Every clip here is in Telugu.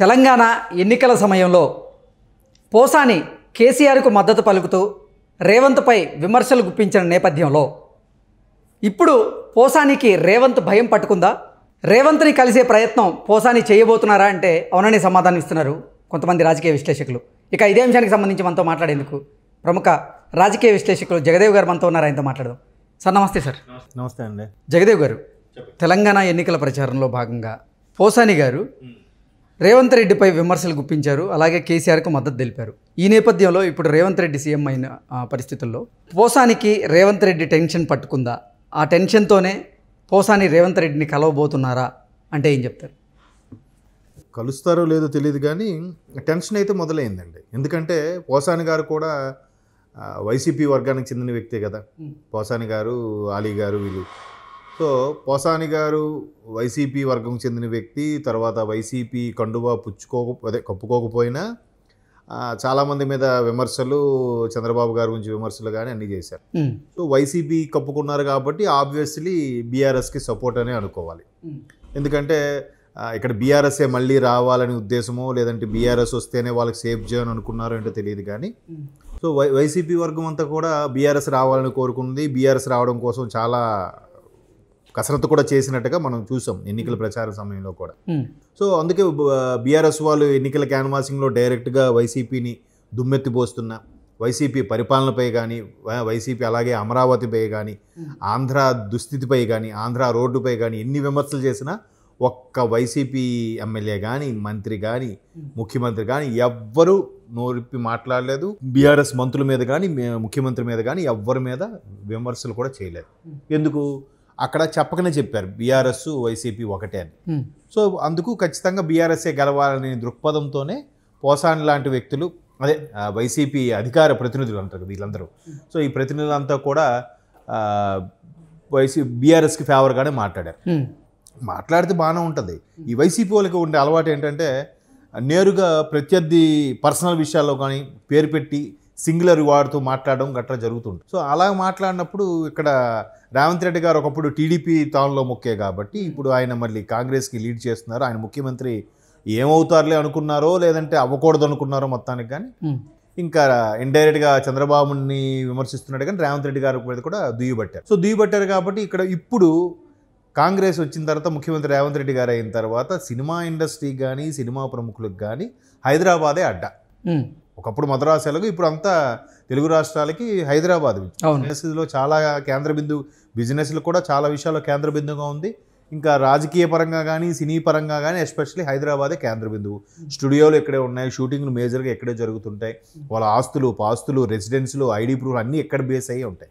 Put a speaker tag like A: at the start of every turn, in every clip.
A: తెలంగాణ ఎన్నికల సమయంలో పోసాని కేసీఆర్కు మద్దతు పలుకుతూ రేవంత్పై విమర్శలు గుప్పించిన నేపథ్యంలో ఇప్పుడు పోసానికి రేవంత్ భయం పట్టుకుందా రేవంత్ని కలిసే ప్రయత్నం పోసాని చేయబోతున్నారా అంటే అవునని సమాధానం ఇస్తున్నారు కొంతమంది రాజకీయ విశ్లేషకులు ఇక ఇదే అంశానికి సంబంధించి మనతో మాట్లాడేందుకు ప్రముఖ రాజకీయ విశ్లేషకులు జగదేవ్ గారు మనతో ఉన్నారు ఆయనతో మాట్లాడదాం సార్ నమస్తే సార్ నమస్తే అండి జగదేవ్ గారు తెలంగాణ ఎన్నికల ప్రచారంలో భాగంగా పోసాని గారు రేవంత్ రెడ్డిపై విమర్శలు గుప్పించారు అలాగే కేసీఆర్కు మద్దతు తెలిపారు ఈ నేపథ్యంలో ఇప్పుడు రేవంత్ రెడ్డి సీఎం అయిన పరిస్థితుల్లో పోసానికి రేవంత్ రెడ్డి టెన్షన్ పట్టుకుందా ఆ టెన్షన్తోనే పోసాని రేవంత్ రెడ్డిని కలవబోతున్నారా అంటే ఏం చెప్తారు కలుస్తారో లేదో తెలియదు కానీ టెన్షన్ అయితే మొదలైందండి ఎందుకంటే పోసాని గారు కూడా
B: వైసీపీ వర్గానికి చెందిన వ్యక్తే కదా పోసాని గారు ఆలీ గారు వీళ్ళు సో పోసాని గారు వైసీపీ వర్గం చెందిన వ్యక్తి తర్వాత వైసీపీ కండువా పుచ్చుకోక అదే కప్పుకోకపోయినా చాలామంది మీద విమర్శలు చంద్రబాబు గారి గురించి విమర్శలు కానీ అన్నీ చేశారు సో వైసీపీ కప్పుకున్నారు కాబట్టి ఆబ్వియస్లీ బీఆర్ఎస్కి సపోర్ట్ అనే అనుకోవాలి ఎందుకంటే ఇక్కడ బీఆర్ఎస్ఏ మళ్ళీ రావాలని ఉద్దేశమో లేదంటే బీఆర్ఎస్ వస్తేనే వాళ్ళకి సేఫ్ జోన్ అనుకున్నారో ఏంటో తెలియదు కానీ సో వై వైసీపీ వర్గం అంతా కూడా బీఆర్ఎస్ రావాలని కోరుకుంది బీఆర్ఎస్ రావడం కోసం చాలా కసరత్తు కూడా చేసినట్టుగా మనం చూసాం ఎన్నికల hmm. ప్రచార సమయంలో కూడా hmm. సో అందుకే బీఆర్ఎస్ వాళ్ళు ఎన్నికల క్యాన్వాసింగ్లో డైరెక్ట్గా వైసీపీని దుమ్మెత్తిపోస్తున్న వైసీపీ పరిపాలనపై కానీ వైసీపీ అలాగే అమరావతిపై కానీ hmm. ఆంధ్ర దుస్థితిపై కానీ ఆంధ్ర రోడ్డుపై కానీ ఎన్ని విమర్శలు చేసినా ఒక్క వైసీపీ ఎమ్మెల్యే కానీ మంత్రి కానీ ముఖ్యమంత్రి కానీ ఎవ్వరూ నోరిప్పి మాట్లాడలేదు బీఆర్ఎస్ మంత్రుల మీద కానీ ముఖ్యమంత్రి మీద కానీ ఎవ్వరి మీద విమర్శలు కూడా చేయలేదు ఎందుకు అక్కడ చెప్పకనే చెప్పారు బీఆర్ఎస్ వైసీపీ ఒకటే అని సో అందుకు ఖచ్చితంగా బీఆర్ఎస్ఏ గెలవాలనే దృక్పథంతోనే పోసాన్ లాంటి వ్యక్తులు అదే వైసీపీ అధికార ప్రతినిధులు అంటారు వీళ్ళందరూ సో ఈ ప్రతినిధులంతా కూడా వైసీ బీఆర్ఎస్కి ఫేవర్గానే మాట్లాడారు మాట్లాడితే బాగానే ఉంటుంది ఈ వైసీపీ వాళ్ళకి ఉండే అలవాటు ఏంటంటే నేరుగా ప్రత్యర్థి పర్సనల్ విషయాల్లో కానీ పేరు పెట్టి సింగులర్ వాడుతూ మాట్లాడడం గట్రా జరుగుతుంది సో అలా మాట్లాడినప్పుడు ఇక్కడ రేవంత్ రెడ్డి గారు ఒకప్పుడు టీడీపీ తానులో మొక్కే కాబట్టి ఇప్పుడు ఆయన మళ్ళీ కాంగ్రెస్కి లీడ్ చేస్తున్నారు ఆయన ముఖ్యమంత్రి ఏమవుతారులే అనుకున్నారో లేదంటే అవ్వకూడదు అనుకున్నారో మొత్తానికి కానీ ఇంకా ఇండైరెక్ట్గా చంద్రబాబుని విమర్శిస్తున్నాడు కానీ రేవంత్ రెడ్డి గారి మీద కూడా దుయ్యబట్టారు సో దుయ్యబట్టారు కాబట్టి ఇక్కడ ఇప్పుడు కాంగ్రెస్ వచ్చిన తర్వాత ముఖ్యమంత్రి రేవంత్ రెడ్డి గారు అయిన తర్వాత సినిమా ఇండస్ట్రీ కానీ సినిమా ప్రముఖులకు కానీ హైదరాబాదే అడ్డా ఒకప్పుడు మద్రాసు సెలవు ఇప్పుడు అంతా తెలుగు రాష్ట్రాలకి హైదరాబాద్ బిజినెస్లో చాలా కేంద్ర బిందువు బిజినెస్లు కూడా చాలా విషయాల్లో కేంద్ర బిందువుగా ఉంది ఇంకా రాజకీయ పరంగా కానీ సినీ పరంగా కానీ ఎస్పెషలీ హైదరాబాదే కేంద్ర బిందువు స్టూడియోలు ఇక్కడే ఉన్నాయి షూటింగ్లు మేజర్గా ఇక్కడే జరుగుతుంటాయి వాళ్ళ ఆస్తులు పాస్తులు రెసిడెన్స్లు ఐడి ప్రూఫ్ అన్నీ ఎక్కడ బేస్ అయ్యి ఉంటాయి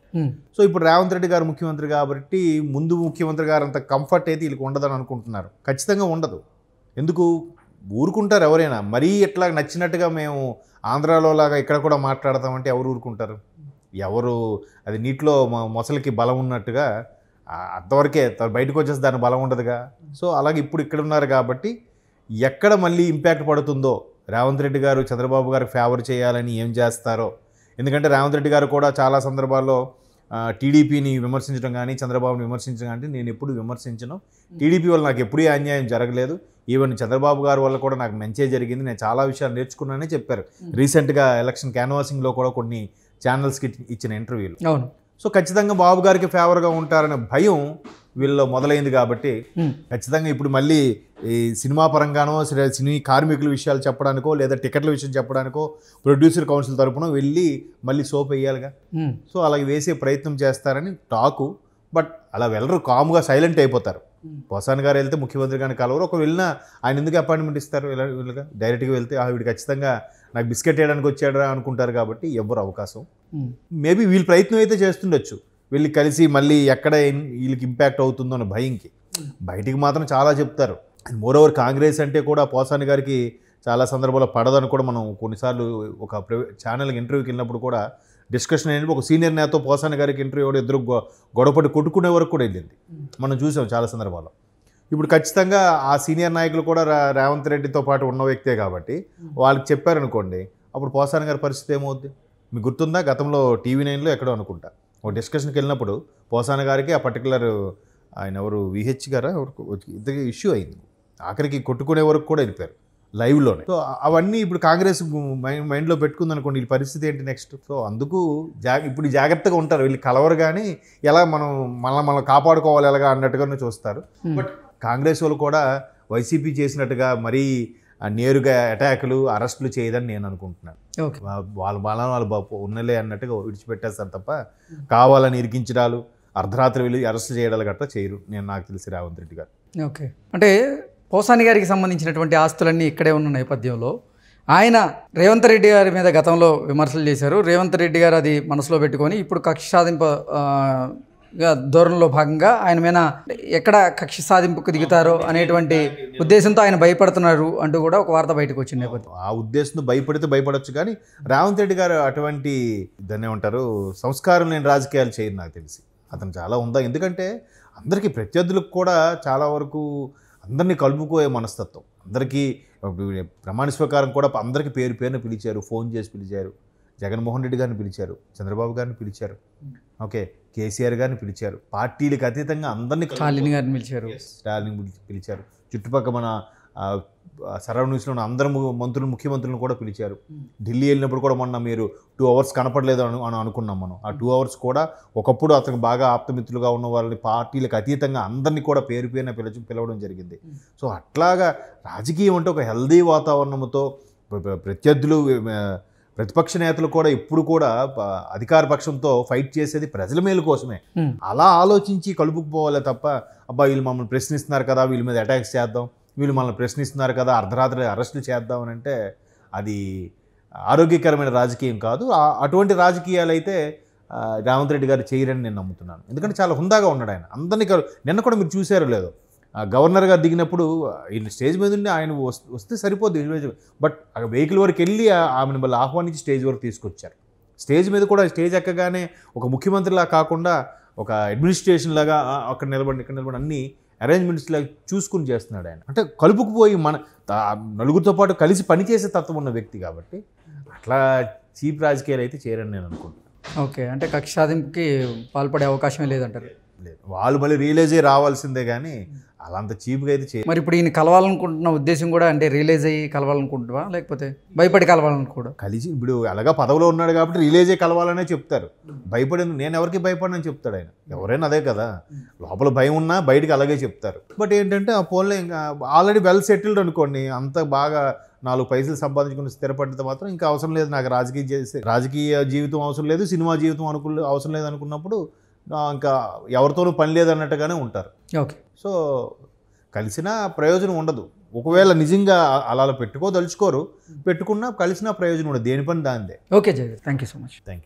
B: సో ఇప్పుడు రేవంత్ రెడ్డి గారు ముఖ్యమంత్రి కాబట్టి ముందు ముఖ్యమంత్రి గారు అంత కంఫర్ట్ అయితే వీళ్ళకి ఉండదని అనుకుంటున్నారు ఖచ్చితంగా ఉండదు ఎందుకు ఊరుకుంటారు ఎవరైనా మరీ ఎట్లా నచ్చినట్టుగా మేము ఆంధ్రాలో లాగా ఇక్కడ కూడా మాట్లాడతామంటే ఎవరు ఊరుకుంటారు ఎవరు అది నీటిలో మొసలికి బలం ఉన్నట్టుగా అంతవరకే బయటకు వచ్చేసి దాని బలం ఉండదుగా సో అలాగే ఇప్పుడు ఇక్కడ ఉన్నారు కాబట్టి ఎక్కడ మళ్ళీ ఇంపాక్ట్ పడుతుందో రేవంత్ రెడ్డి గారు చంద్రబాబు గారికి ఫేవర్ చేయాలని ఏం చేస్తారో ఎందుకంటే రేవంత్ రెడ్డి గారు కూడా చాలా సందర్భాల్లో టీడీపీని విమర్శించడం కానీ చంద్రబాబుని విమర్శించడం కానీ నేను ఎప్పుడు విమర్శించను టీడీపీ వల్ల నాకు ఎప్పుడూ అన్యాయం జరగలేదు ఈవెన్ చంద్రబాబు గారి వల్ల కూడా నాకు మంచే జరిగింది నేను చాలా విషయాలు నేర్చుకున్నానని చెప్పారు రీసెంట్గా ఎలక్షన్ క్యాన్వాసింగ్లో కూడా కొన్ని ఛానల్స్కి ఇచ్చిన ఇంటర్వ్యూలు అవును సో ఖచ్చితంగా బాబు గారికి ఫేవర్గా ఉంటారనే భయం వీళ్ళలో మొదలైంది కాబట్టి ఖచ్చితంగా ఇప్పుడు మళ్ళీ ఈ సినిమా పరంగానో సినీ కార్మికుల విషయాలు చెప్పడానికో లేదా టికెట్ల విషయం చెప్పడానికో ప్రొడ్యూసర్ కౌన్సిల్ తరపున వెళ్ళి మళ్ళీ సోప్ వేయాలిగా సో అలాగే వేసే ప్రయత్నం చేస్తారని టాకు బట్ అలా వెళ్ళరు కాముగా సైలెంట్ అయిపోతారు పోసాన్ గారు వెళ్తే ముఖ్యమంత్రి గారిని కలవరు ఒక వెళ్ళినా ఆయన ఎందుకు అపాయింట్మెంట్ ఇస్తారు వెళ్ళగా డైరెక్ట్గా వెళ్తే వీడు ఖచ్చితంగా నాకు బిస్కెట్ వేయడానికి వచ్చాడరా అనుకుంటారు కాబట్టి ఎవ్వరు అవకాశం మేబీ వీళ్ళు ప్రయత్నం అయితే చేస్తుండొచ్చు వెళ్ళి కలిసి మళ్ళీ ఎక్కడ వీళ్ళకి ఇంపాక్ట్ అవుతుందో అన్న భయంకి బయటికి మాత్రం చాలా చెప్తారు అండ్ మోర్ ఓవర్ కాంగ్రెస్ అంటే కూడా పోసాని గారికి చాలా సందర్భాల్లో పడదని కూడా మనం కొన్నిసార్లు ఒక ఛానల్కి ఇంటర్వ్యూకి వెళ్ళినప్పుడు కూడా డిస్కషన్ అయినప్పుడు ఒక సీనియర్ నేత పోసాని గారికి ఇంటర్వ్యూ కూడా ఇద్దరు గొడవపడి కొట్టుకునే వరకు కూడా వెళ్ళింది hmm. మనం చూసాం చాలా సందర్భాల్లో ఇప్పుడు ఖచ్చితంగా ఆ సీనియర్ నాయకులు కూడా రేవంత్ రెడ్డితో పాటు ఉన్న వ్యక్తే కాబట్టి hmm. వాళ్ళకి చెప్పారనుకోండి అప్పుడు పోసాని గారి పరిస్థితి ఏమవుద్ది మీ గుర్తుందా గతంలో టీవీ నైన్లో ఎక్కడో అనుకుంటా ఒక డిస్కషన్కి వెళ్ళినప్పుడు పోసాని గారికి ఆ పర్టికులర్ ఆయన ఎవరు విహెచ్ గారా ఇంతకీ ఇష్యూ అయింది ఆఖరికి కొట్టుకునే వరకు కూడా వెళ్ళిపోయారు లైవ్లోనే సో అవన్నీ ఇప్పుడు కాంగ్రెస్ మైండ్లో పెట్టుకుంది అనుకోండి ఈ పరిస్థితి ఏంటి నెక్స్ట్ సో అందుకు జా ఇప్పుడు జాగ్రత్తగా ఉంటారు వీళ్ళు కలవరు కానీ ఎలా మనం మనం మనం కాపాడుకోవాలి ఎలాగా అన్నట్టుగానే చూస్తారు బట్ కాంగ్రెస్ వాళ్ళు కూడా వైసీపీ చేసినట్టుగా మరీ నేరుగా అటాకులు అరెస్టులు చేయదని నేను అనుకుంటున్నాను వాళ్ళ బలం వాళ్ళు బాబు ఉన్నలే అన్నట్టుగా విడిచిపెట్టేస్తారు తప్ప కావాలని ఇరికించడాలు అర్ధరాత్రి వెళ్ళి అరెస్ట్ చేయడాలు గట్రా
A: చేయరు నేను నాకు తెలిసి రావంత్ రెడ్డి గారు ఓకే అంటే పోసాని గారికి సంబంధించినటువంటి ఆస్తులన్నీ ఇక్కడే ఉన్న నేపథ్యంలో ఆయన రేవంత్ రెడ్డి గారి మీద గతంలో విమర్శలు చేశారు రేవంత్ రెడ్డి గారు అది మనసులో పెట్టుకొని ఇప్పుడు కక్ష సాధింప ధోరణిలో భాగంగా ఆయన మీద ఎక్కడ కక్ష సాధింపుకు దిగుతారో అనేటువంటి ఉద్దేశంతో ఆయన భయపడుతున్నారు అంటూ కూడా ఒక వార్త బయటకు వచ్చింది నేపథ్యం ఆ ఉద్దేశంతో భయపడితే భయపడవచ్చు కానీ రేవంత్ రెడ్డి గారు అటువంటి
B: దాన్ని ఉంటారు సంస్కారం లేని రాజకీయాలు చేయరు నాకు తెలిసి అతను చాలా ఉందా ఎందుకంటే అందరికీ ప్రత్యర్థులకు కూడా చాలా వరకు అందరినీ కలుపుకోయే మనస్తత్వం అందరికీ ప్రమాణ స్వీకారం కూడా అందరికీ పేరు పేరున పిలిచారు ఫోన్ చేసి పిలిచారు జగన్మోహన్ రెడ్డి గారిని పిలిచారు చంద్రబాబు గారిని పిలిచారు ఓకే కేసీఆర్ గారిని పిలిచారు పార్టీలకు అతీతంగా అందరినీ స్టాలిన్ గారిని పిలిచారు స్టాలిన్ పిలిచారు చుట్టుపక్కల మన సరౌండింగ్స్లో ఉన్న అందరు మంత్రులు ముఖ్యమంత్రులను కూడా పిలిచారు ఢిల్లీ వెళ్ళినప్పుడు కూడా మొన్న మీరు టూ అవర్స్ కనపడలేదు అని అని అనుకున్నాం మనం ఆ టూ అవర్స్ కూడా ఒకప్పుడు అతను బాగా ఆప్తమిత్రులుగా ఉన్న వాళ్ళని పార్టీలకు అతీతంగా అందరినీ కూడా పేరు పేరున పిలిచి పిలవడం జరిగింది సో అట్లాగా రాజకీయం అంటే ఒక హెల్దీ వాతావరణంతో ప్రత్యర్థులు ప్రతిపక్ష నేతలు కూడా ఇప్పుడు కూడా అధికార పక్షంతో ఫైట్ చేసేది ప్రజల మేలు కోసమే అలా ఆలోచించి కలుపుకుపోవాలి తప్ప అబ్బా వీళ్ళు మమ్మల్ని ప్రశ్నిస్తున్నారు కదా వీళ్ళ మీద అటాక్స్ చేద్దాం వీళ్ళు మనల్ని ప్రశ్నిస్తున్నారు కదా అర్ధరాత్రి అరెస్టులు చేద్దామని అంటే అది ఆరోగ్యకరమైన రాజకీయం కాదు అటువంటి రాజకీయాలు అయితే రేవంత్ రెడ్డి గారు చేయరని నేను నమ్ముతున్నాను ఎందుకంటే చాలా హుందాగా ఉన్నాడు ఆయన అందరినీ నిన్న కూడా మీరు చూసారో లేదో గవర్నర్ గారు దిగినప్పుడు వీళ్ళు స్టేజ్ మీద ఉండి ఆయన వస్తే సరిపోద్ది బట్ వెహికల్ వరకు వెళ్ళి ఆమెను మళ్ళీ ఆహ్వానించి స్టేజ్ వరకు తీసుకొచ్చారు స్టేజ్ మీద కూడా స్టేజ్ ఎక్కగానే ఒక ముఖ్యమంత్రిలా కాకుండా ఒక అడ్మినిస్ట్రేషన్ లాగా అక్కడ నిలబడి ఇక్కడ నిలబడి అన్నీ అరేంజ్మెంట్స్ లాగా చూసుకుని చేస్తున్నాడు ఆయన అంటే కలుపుకుపోయి మన నలుగురితో పాటు కలిసి పనిచేసే తత్వం ఉన్న వ్యక్తి కాబట్టి అట్లా చీప్ రాజకీయాలు అయితే చేయరని నేను అనుకుంటున్నాను
A: ఓకే అంటే కక్షాదింపుకి పాల్పడే అవకాశమే లేదంటారు లేదు
B: వాళ్ళు మళ్ళీ రియలైజ్ అయ్యి రావాల్సిందే కానీ అలా అంత చీప్గా అయితే చేయాలి మరి
A: ఇప్పుడు ఈయన కలవాలనుకుంటున్న ఉద్దేశం కూడా అంటే రియలైజ్ అయ్యి కలవాలనుకుంటున్నావా లేకపోతే
B: భయపడి కలవాలనుకోవడం కలిసి ఇప్పుడు అలాగా పదవిలో ఉన్నాడు కాబట్టి రియలైజ్ అయ్యి కలవాలనే చెప్తారు భయపడి నేను ఎవరికి భయపడనని చెప్తాడు ఆయన ఎవరైనా అదే కదా లోపల భయం ఉన్నా బయటకు అలాగే చెప్తారు బట్ ఏంటంటే ఆ పోల్లో ఇంకా ఆల్రెడీ వెల్ సెటిల్డ్ అనుకోండి అంత బాగా నాలుగు పైసలు సంపాదించుకుని స్థిరపడితే మాత్రం ఇంకా అవసరం లేదు నాకు రాజకీయ రాజకీయ జీవితం అవసరం లేదు సినిమా జీవితం అనుకు అవసరం లేదు అనుకున్నప్పుడు ఇంకా ఎవరితోనూ పని లేదన్నట్టుగానే ఉంటారు ఓకే సో కలిసినా ప్రయోజనం ఉండదు ఒకవేళ నిజంగా అలా పెట్టుకో తలుచుకోరు పెట్టుకున్నా కలిసినా ప్రయోజనం ఉండదు దేని పని దానిదే
A: okay Jayveer thank you so much
B: thank you